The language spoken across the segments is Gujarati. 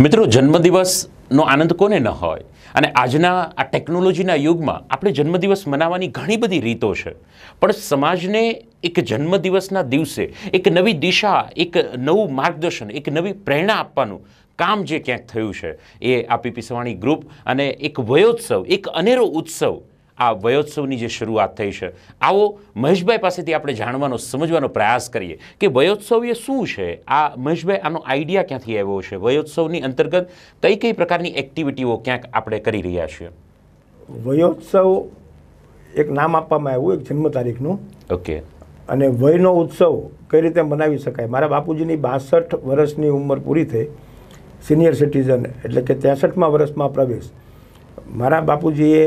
મિત્રો જન્મદિવસનો આનંદ કોને ન હોય અને આજના આ ટેકનોલોજીના યુગમાં આપણે જન્મદિવસ મનાવવાની ઘણી બધી રીતો છે પણ સમાજને એક જન્મદિવસના દિવસે એક નવી દિશા એક નવું માર્ગદર્શન એક નવી પ્રેરણા આપવાનું કામ જે ક્યાંક થયું છે એ આ પીપી સવાણી ગ્રુપ અને એક વયોત્સવ એક અનેરો ઉત્સવ આ વયોત્સવની જે શરૂઆત થઈ છે આવો મહેશભાઈ પાસેથી આપણે જાણવાનો સમજવાનો પ્રયાસ કરીએ કે વયોત્સવ એ શું છે આ મહેશભાઈ આનો આઈડિયા ક્યાંથી આવ્યો છે વયોત્સવની અંતર્ગત કઈ કઈ પ્રકારની એક્ટિવિટીઓ ક્યાંક આપણે કરી રહ્યા છીએ વયોત્સવ એક નામ આપવામાં આવ્યું એક જન્મ તારીખનું ઓકે અને વયનો ઉત્સવ કઈ રીતે મનાવી શકાય મારા બાપુજીની બાસઠ વર્ષની ઉંમર પૂરી થઈ સિનિયર સિટીઝન એટલે કે ત્રેસઠમાં વર્ષમાં પ્રવેશ મારા બાપુજીએ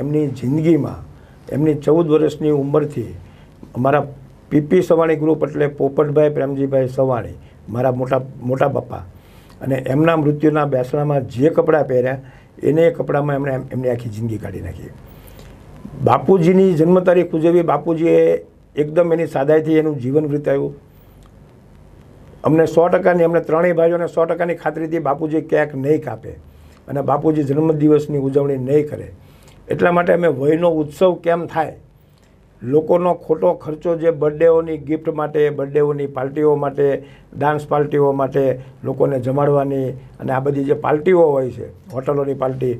એમની જિંદગીમાં એમની ચૌદ વર્ષની ઉંમરથી અમારા પીપી સવાણી ગ્રુપ એટલે પોપટભાઈ પ્રેમજીભાઈ સવાણી મારા મોટા મોટા પપ્પા અને એમના મૃત્યુના બેસણામાં જે કપડાં પહેર્યા એને એ કપડામાં એમણે એમની આખી જિંદગી કાઢી નાખી બાપુજીની જન્મ તારીખ ઉજવી બાપુજીએ એકદમ એની સાદાઈથી એનું જીવન વિતાવ્યું અમને સો ટકાની અમને ત્રણેય ભાઈઓને સો ટકાની ખાતરીથી બાપુજી ક્યાંક નહીં કાપે અને બાપુજી જન્મદિવસની ઉજવણી નહીં કરે એટલા માટે અમે વયનો ઉત્સવ કેમ થાય લોકોનો ખોટો ખર્ચો જે બર્થડેઓની ગિફ્ટ માટે બર્થડેઓની પાર્ટીઓ માટે ડાન્સ પાર્ટીઓ માટે લોકોને જમાડવાની અને આ બધી જે પાર્ટીઓ હોય છે હોટલોની પાર્ટી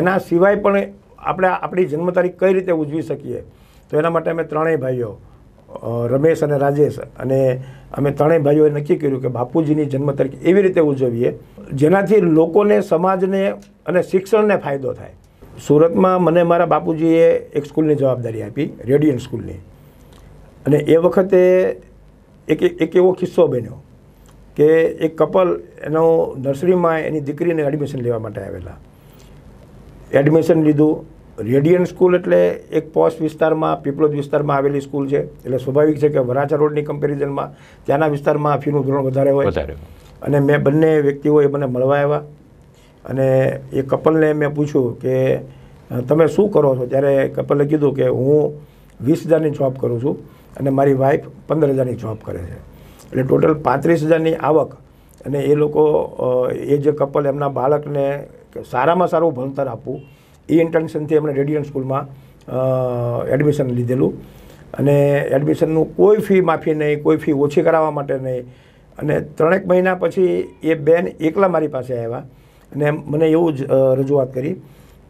એના સિવાય પણ આપણે આપણી જન્મ તારીખ કઈ રીતે ઉજવી શકીએ તો એના માટે અમે ત્રણેય ભાઈઓ રમેશ અને રાજેશ અને અમે ત્રણેય ભાઈઓએ નક્કી કર્યું કે બાપુજીની જન્મ તારીખ એવી રીતે ઉજવીએ જેનાથી લોકોને સમાજને અને શિક્ષણને ફાયદો થાય સુરતમાં મને મારા બાપુજીએ એક સ્કૂલની જવાબદારી આપી રેડિયન સ્કૂલની અને એ વખતે એક એક એવો કિસ્સો બન્યો કે એક કપલ એનો નર્સરીમાં એની દીકરીને એડમિશન લેવા માટે આવેલા એડમિશન લીધું રેડિયન સ્કૂલ એટલે એક પોસ્ટ વિસ્તારમાં પીપલોદ વિસ્તારમાં આવેલી સ્કૂલ છે એટલે સ્વાભાવિક છે કે વરાછા રોડની કમ્પેરિઝનમાં ત્યાંના વિસ્તારમાં ફીનું ધોરણ વધારે હોય અને મેં બંને વ્યક્તિઓ એ મને મળવા આવ્યા અને એ કપલને મેં પૂછ્યું કે તમે શું કરો છો ત્યારે કપલે કીધું કે હું વીસ હજારની જોબ કરું છું અને મારી વાઈફ પંદર હજારની જોબ કરે છે એટલે ટોટલ પાંત્રીસ હજારની આવક અને એ લોકો એ જે કપલ એમના બાળકને સારામાં સારું ભણતર આપવું એ ઇન્ટેન્શનથી એમણે રેડિયન સ્કૂલમાં એડમિશન લીધેલું અને એડમિશનનું કોઈ ફી માફી નહીં કોઈ ફી ઓછી કરાવવા માટે નહીં અને ત્રણેક મહિના પછી એ બેન એકલા મારી પાસે આવ્યા અને મને એવું જ રજૂઆત કરી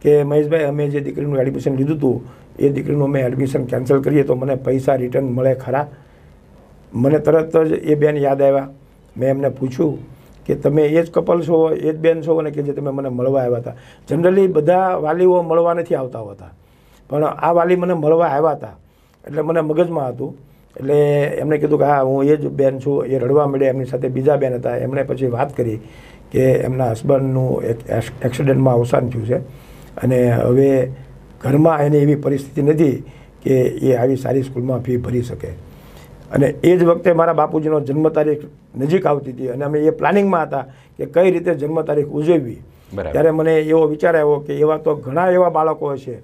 કે મહેશભાઈ અમે જે દીકરીનું એડમિશન લીધું હતું એ દીકરીનું અમે એડમિશન કેન્સલ કરીએ તો મને પૈસા રિટર્ન મળે ખરા મને તરત જ એ બેન યાદ આવ્યા મેં એમને પૂછ્યું કે તમે એ જ કપલ છો એ જ બેન છો અને કે જે તમે મને મળવા આવ્યા હતા જનરલી બધા વાલીઓ મળવા નથી આવતા હોતા પણ આ વાલી મને મળવા આવ્યા હતા એટલે મને મગજમાં હતું એટલે એમણે કીધું કે હા હું એ જ બેન છું એ રડવા મળ્યા એમની સાથે બીજા બેન હતા એમણે પછી વાત કરી કે એમના હસબન્ડનું એક એક્સિડન્ટમાં અવસાન થયું છે અને હવે ઘરમાં એની એવી પરિસ્થિતિ નથી કે એ આવી સારી સ્કૂલમાં ફી ભરી શકે અને એ જ વખતે મારા બાપુજીનો જન્મ તારીખ નજીક આવતી હતી અને અમે એ પ્લાનિંગમાં હતા કે કઈ રીતે જન્મ તારીખ ઉજવવી ત્યારે મને એવો વિચાર આવ્યો કે એવા તો ઘણા એવા બાળકો હશે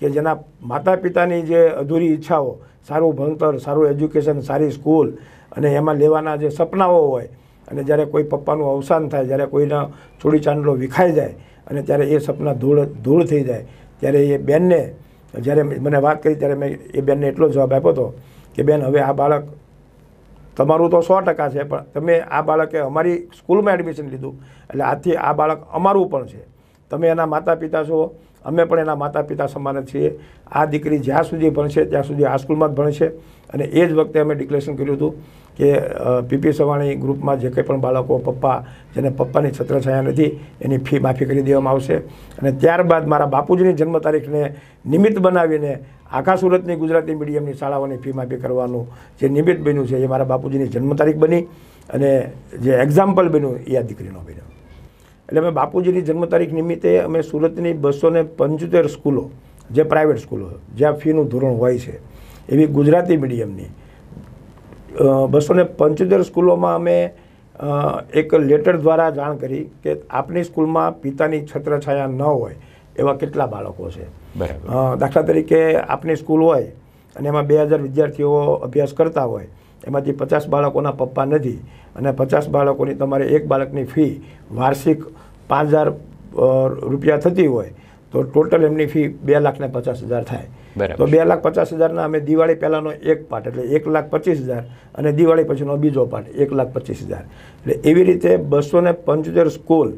કે જેના માતા પિતાની જે અધૂરી ઈચ્છાઓ સારું ભણતર સારું એજ્યુકેશન સારી સ્કૂલ અને એમાં લેવાના જે સપનાઓ હોય અને જ્યારે કોઈ પપ્પાનું અવસાન થાય જ્યારે કોઈના છોડી ચાંદલો વિખાઈ જાય અને ત્યારે એ સપના ધૂળ ધૂળ થઈ જાય ત્યારે એ બેનને જ્યારે મને વાત કરી ત્યારે મેં એ બેનને એટલો જવાબ આપ્યો હતો કે બેન હવે આ બાળક તમારું તો સો ટકા છે પણ તમે આ બાળકે અમારી સ્કૂલમાં એડમિશન લીધું એટલે આથી આ બાળક અમારું પણ છે તમે એના માતા પિતા છો અમે પણ એના માતા પિતા સમાન છીએ આ દીકરી જ્યાં સુધી ભણશે ત્યાં સુધી હાઈસ્કૂલમાં જ ભણશે અને એ જ વખતે અમે ડિક્લેરેશન કર્યું હતું કે પીપી સવાણી ગ્રુપમાં જે કંઈ પણ બાળકો પપ્પા જેને પપ્પાની છત્રછાયા નથી એની ફી માફી કરી દેવામાં આવશે અને ત્યારબાદ મારા બાપુજીની જન્મ તારીખને નિમિત્ત બનાવીને આખા સુરતની ગુજરાતી મીડિયમની શાળાઓની ફી માફી કરવાનું જે નિમિત્ત બન્યું છે એ મારા બાપુજીની જન્મ તારીખ બની અને જે એક્ઝામ્પલ બન્યું એ આ દીકરીનો બન્યો એટલે અમે બાપુજીની જન્મ તારીખ નિમિત્તે અમે સુરતની બસો ને પંચોતેર સ્કૂલો જે પ્રાઇવેટ સ્કૂલો જ્યાં ફીનું ધોરણ હોય છે એવી ગુજરાતી મીડિયમની બસો ને પંચોતેર સ્કૂલોમાં અમે એક લેટર દ્વારા જાણ કરી કે આપની સ્કૂલમાં પિતાની છત્રછાયા ન હોય એવા કેટલા બાળકો છે દાખલા તરીકે આપની સ્કૂલ હોય અને એમાં બે હજાર વિદ્યાર્થીઓ અભ્યાસ કરતા હોય એમાંથી પચાસ બાળકોના પપ્પા નથી અને પચાસ બાળકોની તમારે એક બાળકની ફી વાર્ષિક પાંચ હજાર રૂપિયા થતી હોય તો ટોટલ એમની ફી બે લાખને પચાસ હજાર થાય તો બે લાખ પચાસ હજારના અમે દિવાળી પહેલાંનો એક પાર્ટ એટલે એક લાખ પચીસ હજાર અને દિવાળી પછીનો બીજો પાર્ટ એક લાખ પચીસ હજાર એટલે એવી રીતે બસો ને પંચોતેર સ્કૂલ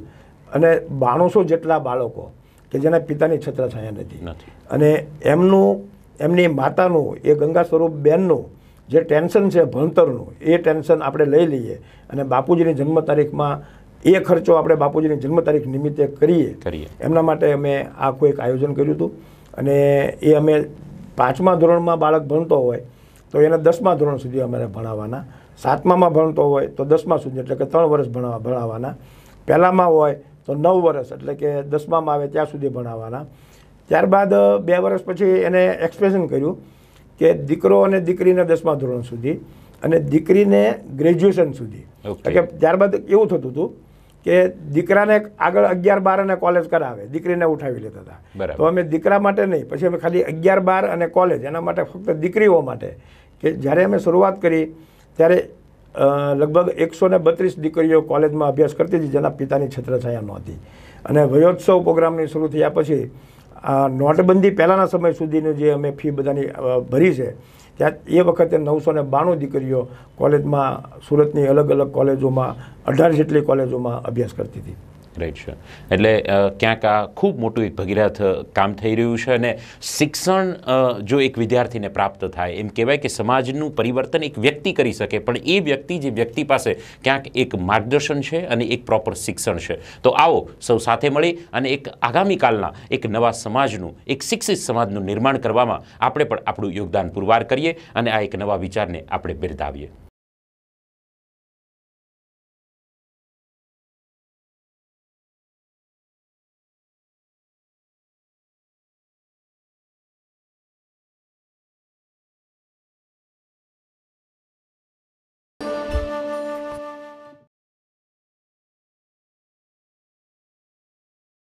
અને બાણુંસો જેટલા બાળકો કે જેના પિતાની છત્રછાયા નથી અને એમનું એમની માતાનું એ ગંગા સ્વરૂપ બેનનું જે ટેન્શન છે ભણતરનું એ ટેન્શન આપણે લઈ લઈએ અને બાપુજીની જન્મ તારીખમાં એ ખર્ચો આપણે બાપુજીની જન્મ તારીખ નિમિત્તે કરીએ કરીએ એમના માટે અમે આખું એક આયોજન કર્યું હતું અને એ અમે પાંચમા ધોરણમાં બાળક ભણતો હોય તો એને દસમા ધોરણ સુધી અમારે ભણાવવાના સાતમામાં ભણતો હોય તો દસમા સુધી એટલે કે ત્રણ વર્ષ ભણવા ભણાવવાના પહેલાંમાં હોય તો નવ વર્ષ એટલે કે દસમામાં આવે ત્યાં સુધી ભણાવવાના ત્યારબાદ બે વર્ષ પછી એને એક્સપ્રેશન કર્યું કે દીકરો અને દીકરીને દસમા ધોરણ સુધી અને દીકરીને ગ્રેજ્યુએશન સુધી કે ત્યારબાદ એવું થતું હતું કે દીકરાને આગળ અગિયાર બાર અને કોલેજ કરાવે દીકરીને ઉઠાવી લેતા હતા તો અમે દીકરા માટે નહીં પછી અમે ખાલી અગિયાર બાર અને કોલેજ એના માટે ફક્ત દીકરીઓ માટે કે જ્યારે અમે શરૂઆત કરી ત્યારે લગભગ એકસો ને બત્રીસ દીકરીઓ કોલેજમાં અભ્યાસ કરતી હતી જેના પિતાની છત્રછાયા નહોતી અને વયોત્સવ પ્રોગ્રામની શરૂ થયા પછી આ નોટબંધી પહેલાંના સમય સુધીનું જે અમે ફી બધાની ભરી છે ત્યાં એ વખતે નવસો ને બાણું દીકરીઓ કોલેજમાં સુરતની અલગ અલગ કોલેજોમાં અઢાર જેટલી કોલેજોમાં અભ્યાસ કરતી હતી રાઈટ છે એટલે ક્યાંક આ ખૂબ મોટું એક ભગીરથ કામ થઈ રહ્યું છે અને શિક્ષણ જો એક વિદ્યાર્થીને પ્રાપ્ત થાય એમ કહેવાય કે સમાજનું પરિવર્તન એક વ્યક્તિ કરી શકે પણ એ વ્યક્તિ જે વ્યક્તિ પાસે ક્યાંક એક માર્ગદર્શન છે અને એક પ્રોપર શિક્ષણ છે તો આવો સૌ સાથે મળી અને એક આગામીકાલના એક નવા સમાજનું એક શિક્ષિત સમાજનું નિર્માણ કરવામાં આપણે પણ આપણું યોગદાન પુરવાર કરીએ અને આ એક નવા વિચારને આપણે બિરદાવીએ